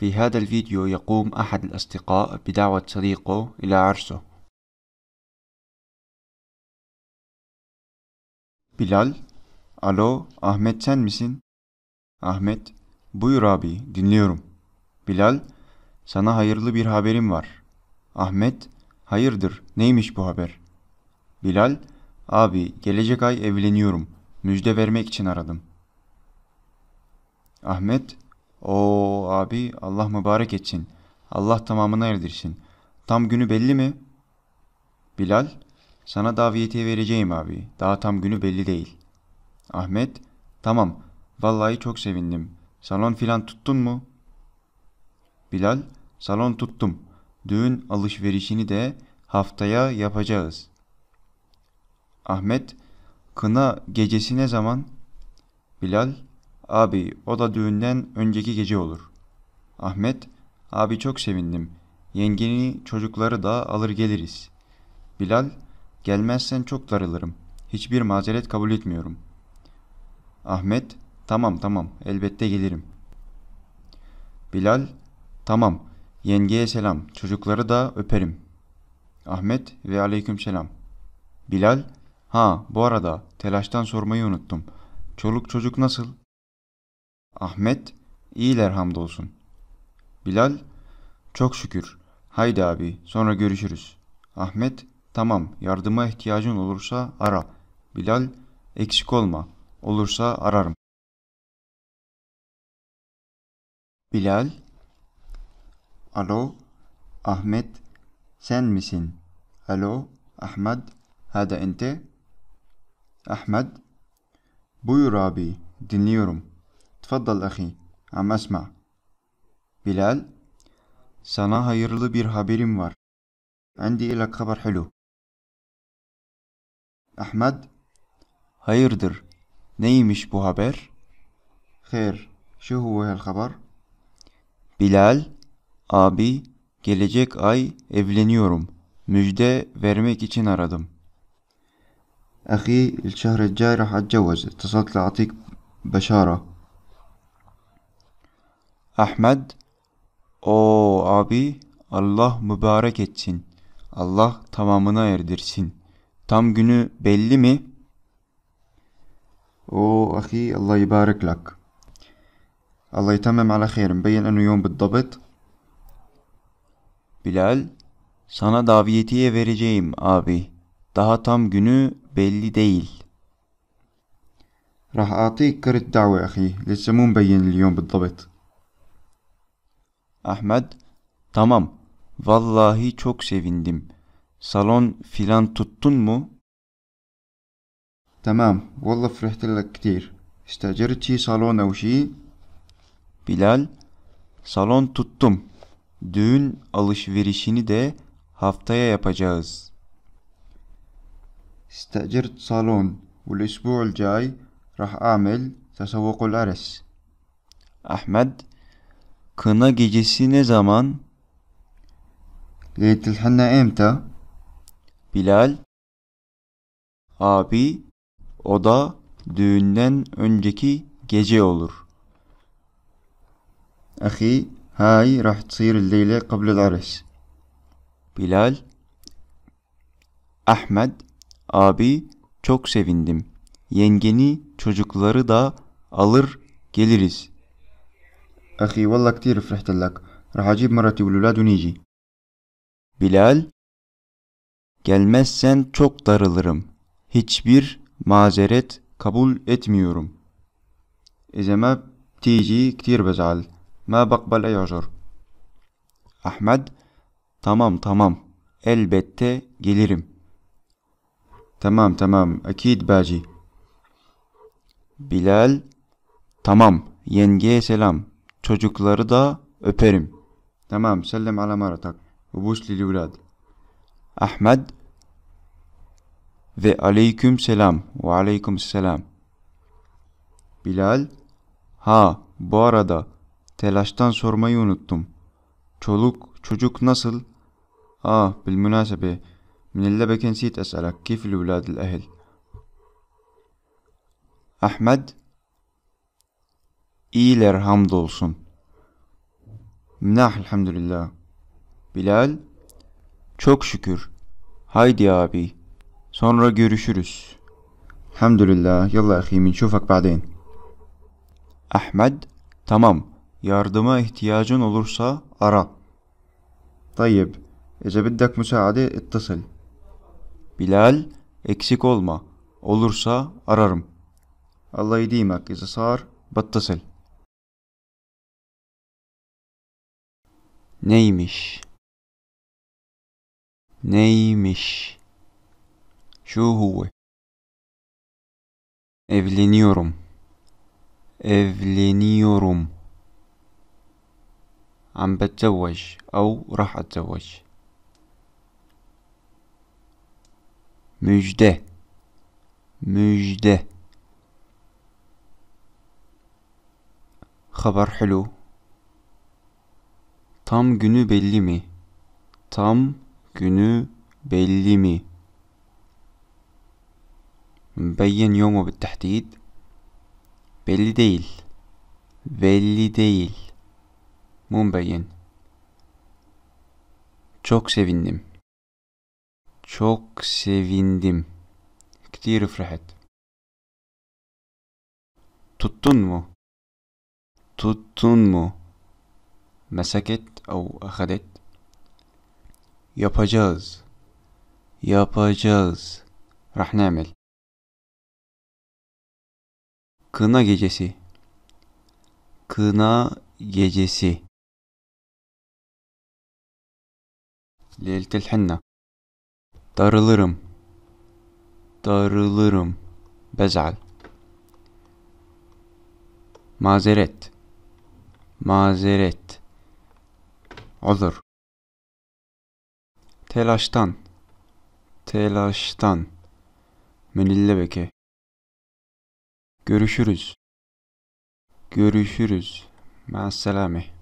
في هذا الفيديو يقوم أحد الأصدقاء بدعوة صديقه إلى عرسه Bilal, alo Ahmet sen misin? Ahmet, buyur abi dinliyorum. Bilal, sana hayırlı bir haberim var. Ahmet, hayırdır neymiş bu haber? Bilal, abi gelecek ay evleniyorum. Müjde vermek için aradım. Ahmet, Oo abi Allah mübarek etsin. Allah tamamına erdirsin. Tam günü belli mi? Bilal, sana davetiye vereceğim abi. Daha tam günü belli değil. Ahmet, tamam. Vallahi çok sevindim. Salon filan tuttun mu? Bilal, salon tuttum. Düğün alışverişini de haftaya yapacağız. Ahmet, kına gecesi ne zaman? Bilal, Abi o da düğünden önceki gece olur. Ahmet, abi çok sevindim. Yengeni çocukları da alır geliriz. Bilal, gelmezsen çok darılırım. Hiçbir mazeret kabul etmiyorum. Ahmet, tamam tamam elbette gelirim. Bilal, tamam yengeye selam çocukları da öperim. Ahmet ve aleyküm selam. Bilal, ha bu arada telaştan sormayı unuttum. Çoluk çocuk nasıl? Ahmet, iyiler hamdolsun. Bilal, çok şükür. Haydi abi, sonra görüşürüz. Ahmet, tamam, yardıma ihtiyacın olursa ara. Bilal, eksik olma. Olursa ararım. Bilal, alo, Ahmet, sen misin? Alo, Ahmet, hada ente? Ahmet, buyur abi, dinliyorum.'' Tfaddal ahi. Ama esma. Bilal, sana hayırlı bir haberim var. Endi ile kabar hulu. Ahmet, hayırdır. Neymiş bu haber? Hayır, şu huvel haber. Bilal, abi, gelecek ay evleniyorum. Müjde vermek için aradım. أخي الشهر الجاري حتجوز اتصلت لأعطيك بشارة Ahmet o abi Allah mübarek etsin. Allah tamamına erdirsin. Tam günü belli mi? O أخي الله يبارك لك الله tamam ala خير Beyin أنه yom بالضبط Bilal sana davetiye vereceğim abi. Daha tam günü belli değil. راح أعطيك كرت دعوة أخي لسه مو مبين اليوم بالضبط Ahmet, tamam, vallahi çok sevindim. Salon filan tuttun mu? tamam والله فرحت لك كتير استأجرت شي Bilal, salon tuttum. Düğün alışverişini de haftaya yapacağız. salon صالون والأسبوع الجاي rah amel تسوق العرس. Ahmet Kına gecesi ne zaman? Leyletul Hanna emta? Bilal Abi o da düğünden önceki gece olur. Ahi هاي راح تصير الليلة قبل العرس Bilal Ahmet abi çok sevindim. Yengeni çocukları da alır geliriz. أخي والله كتير فرحت لك رح أجيب مرتي والولاد ونيجي Bilal Gelmezsen çok darılırım. Hiçbir mazeret kabul etmiyorum. إذا ما بتيجي كتير بزعل ما بقبل أي عذر Ahmet Tamam tamam elbette gelirim. Tamam tamam akid baci. Bilal Tamam yengeye selam çocukları da öperim. Tamam. Sellem ala maratak. Buş lil ulad. Ahmed ve aleyküm selam. Ve aleyküm selam. Bilal Ha bu arada telaştan sormayı unuttum. Çoluk çocuk nasıl? Ah bilmünasebe من اللبك نسيت أسألك كيف الولاد الأهل Ahmed iyiler hamdolsun. Mnah elhamdülillah. Bilal, çok şükür. Haydi abi. Sonra görüşürüz. Hamdülillah. Yalla ahi min şufak ba'deyn. Ahmed, tamam. Yardıma ihtiyacın olursa ara. Tayyip, Eze biddek müsaade ittasıl. Bilal, eksik olma. Olursa ararım. Allah yediğimek. Eze sar, battasıl. نيمش نيمش شو هو إفلينيوروم إفلينيوروم عم بتزوج أو راح أتزوج مجده مجده خبر حلو Tam günü belli mi? Tam günü belli mi? Beyin yomu بالتحديد belli değil belli değil mumbeyin çok sevindim çok sevindim كتير فرحت tuttun mu tuttun mu مسكت أو أخذت يابا جاز يابا جاز راح نعمل كنا جيجيسي كنا جيجيسي ليلة الحنة تارلرم تارلرم بزعل مازرت مازرت Olur. Telaştan. Telaştan. Menille beke. Görüşürüz. Görüşürüz. Ben